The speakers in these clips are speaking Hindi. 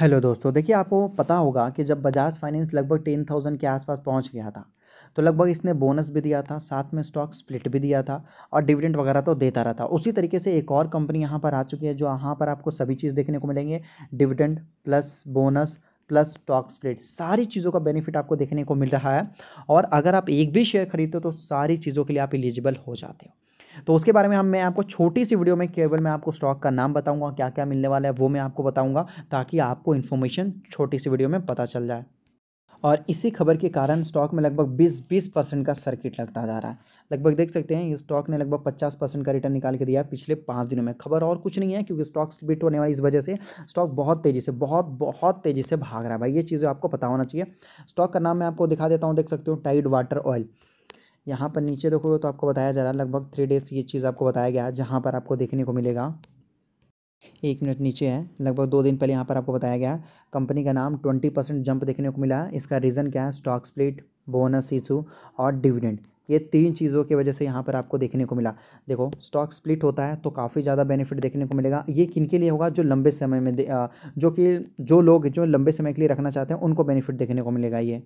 हेलो दोस्तों देखिए आपको पता होगा कि जब बजाज फाइनेंस लगभग टेन थाउजेंड के आसपास पहुंच गया था तो लगभग इसने बोनस भी दिया था साथ में स्टॉक स्प्लिट भी दिया था और डिविडेंड वगैरह तो देता रहा था उसी तरीके से एक और कंपनी यहाँ पर आ चुकी है जो यहाँ पर आपको सभी चीज़ देखने को मिलेंगे dividend plus bonus plus stock split सारी चीज़ों का बेनिफिट आपको देखने को मिल रहा है और अगर आप एक भी शेयर खरीदते हो तो सारी चीज़ों के लिए आप एलिजिबल हो जाते हो तो उसके बारे में हम मैं आपको छोटी सी वीडियो में केवल मैं आपको स्टॉक का नाम बताऊंगा क्या क्या मिलने वाला है वो मैं आपको बताऊंगा ताकि आपको इन्फॉर्मेशन छोटी सी वीडियो में पता चल जाए और इसी खबर के कारण स्टॉक में लगभग 20 बीस परसेंट का सर्किट लगता जा रहा है लगभग देख सकते हैं ये स्टॉक ने लगभग 50 परसेंट का रिटर्न निकाल के दिया पिछले पाँच दिनों में खबर और कुछ नहीं है क्योंकि स्टॉक स्पिट होने वाली इस वजह से स्टॉक बहुत तेज़ी से बहुत बहुत तेज़ी से भाग रहा है भाई ये चीज़ें आपको पता होना चाहिए स्टॉक का नाम मैं आपको दिखा देता हूँ देख सकते हो टाइड वाटर ऑयल यहाँ पर नीचे देखोगे तो आपको बताया जा रहा है लगभग थ्री डेज़ ये चीज़ आपको बताया गया है जहाँ पर आपको देखने को मिलेगा एक मिनट नीचे है लगभग दो दिन पहले यहाँ पर आपको बताया गया कंपनी का नाम ट्वेंटी परसेंट जंप देखने को मिला इसका रीज़न क्या है स्टॉक स्प्लिट बोनस इशू और डिविडेंड ये तीन चीज़ों की वजह से यहाँ पर आपको देखने को मिला देखो स्टॉक स्प्लिट होता है तो काफ़ी ज़्यादा बेनिफिट देखने को मिलेगा ये किन के लिए होगा जो लंबे समय में जो कि जो लोग जो लंबे समय के लिए रखना चाहते हैं उनको बेनिफिट देखने को मिलेगा ये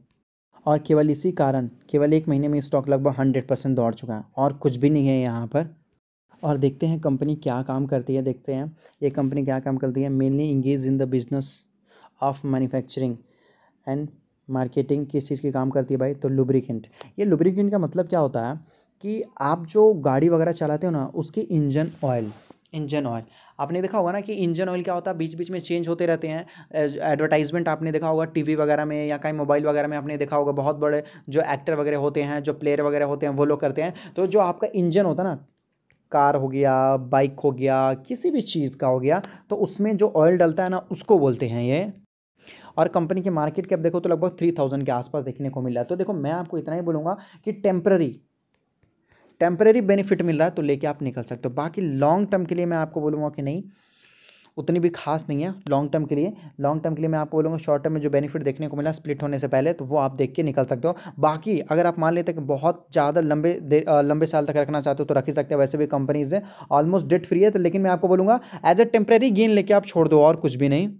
और केवल इसी कारण केवल एक महीने में स्टॉक लगभग हंड्रेड परसेंट दौड़ चुका है और कुछ भी नहीं है यहाँ पर और देखते हैं कंपनी क्या काम करती है देखते हैं ये कंपनी क्या काम करती है mainly engage in the business of manufacturing and marketing किस चीज़ की काम करती है भाई तो लुब्रिकेंट ये लुब्रिकेंट का मतलब क्या होता है कि आप जो गाड़ी वगैरह चलाते हो ना उसकी इंजन ऑयल इंजन ऑयल आपने देखा होगा ना कि इंजन ऑयल क्या होता है बीच बीच में चेंज होते रहते हैं एडवर्टाइजमेंट आपने देखा होगा टीवी वगैरह में या कहीं मोबाइल वगैरह में आपने देखा होगा बहुत बड़े जो एक्टर वगैरह होते हैं जो प्लेयर वगैरह होते हैं वो लोग करते हैं तो जो आपका इंजन होता है ना कार हो गया बाइक हो गया किसी भी चीज़ का हो गया तो उसमें जो ऑयल डलता है ना उसको बोलते हैं ये और कंपनी की मार्केट कैप देखो तो लगभग थ्री थाउजेंड के आसपास देखने को मिला तो देखो मैं आपको इतना ही बोलूँगा कि टेम्प्ररी टेम्परेरी बेनिफिट मिल रहा है तो लेके आप निकल सकते हो बाकी लॉन्ग टर्म के लिए मैं आपको बोलूँगा कि नहीं उतनी भी खास नहीं है लॉन्ग टर्म के लिए लॉन्ग टर्म के लिए मैं आपको बोलूँगा शॉर्ट टर्म में जो बेनिफिट देखने को मिला स्प्लिट होने से पहले तो वो आप देख के निकल सकते हो बाकी अगर आप मान लेते हैं कि बहुत ज़्यादा लंबे लंबे साल तक रखना चाहते हो तो रख ही सकते हो वैसे भी कंपनीज है ऑलमोस्ट डेट फ्री है तो लेकिन मैं आपको बोलूँगा एज अ टेम्प्रेरी गेन लेके आप छोड़ दो और कुछ भी नहीं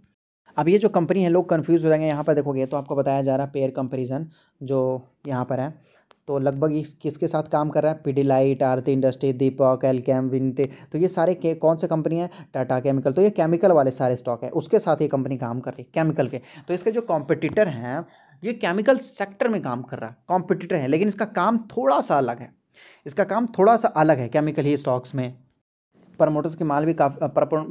अब ये जो कंपनी है लोग कन्फ्यूज़ हो जाएंगे यहाँ पर देखोगे तो आपको बताया जा रहा है पेयर कंपेरिजन जो यहाँ पर है तो लगभग इस किसके साथ काम कर रहा है पिडिलाइट आरती इंडस्ट्री दीपक एलकेम विनते तो ये सारे के कौन से कंपनी है टाटा केमिकल तो ये केमिकल वाले सारे स्टॉक है उसके साथ ये कंपनी काम कर रही है केमिकल के तो इसके जो कॉम्पिटिटर हैं ये केमिकल सेक्टर में काम कर रहा है कॉम्पिटिटर है लेकिन इसका काम थोड़ा सा अलग है इसका काम थोड़ा सा अलग है केमिकल ही स्टॉक्स में प्रमोटर्स के माल भी काफ़ी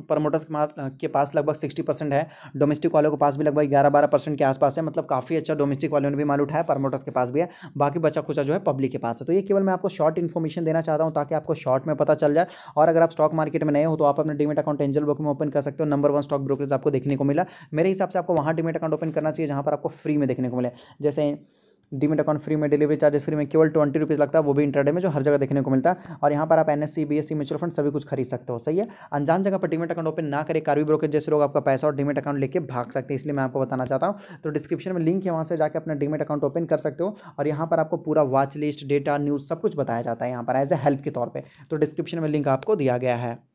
प्रमोटर्स के माल के पास लगभग सिक्सटी परसेंट है डोमेस्टिक वालों के पास भी लगभग ग्यारह बारह परसेंट के आसपास है मतलब काफ़ी अच्छा डोमेस्टिक वालों ने भी माल उठाया प्रमोटर्स के पास भी है बाकी बचा खुचा जो है पब्लिक के पास है तो ये केवल मैं आपको शॉर्ट इन्फॉर्मेशन देना चाहता हूँ ताकि आपको शॉर्ट में पता चल जाए और अगर आप स्टॉक मार्केट में नए हो तो आप अपने डिमेट अकाउंट एंजल बुक में ओपन कर सकते हो नंबर वन स्टॉक ब्रोकरेज आपको देखने को मिला मेरे हिसाब से आपको वहाँ डीमेट अकाउंट ओपन करना चाहिए जहाँ पर आपको फ्री में देखने को मिले जैसे डीमेट अकाउंट फ्री में डिलीवरी चार्जेस फ्री में केवल ट्वेंटी रुपीज़ लगता है वो भी इंटरडे में जो हर जगह देखने को मिलता है और यहाँ पर आप N S C B S C mutual fund सभी कुछ खरीद सकते हो सही है अनजान जगह पर डीमेट अकाउंट ओपन ना करें कार्वी ब्रोकर जैसे लोग आपका पैसा और डीमेट अकाउंट लेकर भाग सकते हैं इसलिए मैं आपको बताना चाहता हूँ तो डिस्क्रिप्शन में लिंक है वहाँ से जाकर अपना डीमेट अकाउंट ओपन कर सकते हो और यहाँ पर आपको पूरा वॉच लिस्ट डेटा न्यूज़ सब कुछ बताया जाता है यहाँ पर एज ए हेल्प के तौर पर तो डिस्क्रिप्शन में लिंक आपको दिया गया है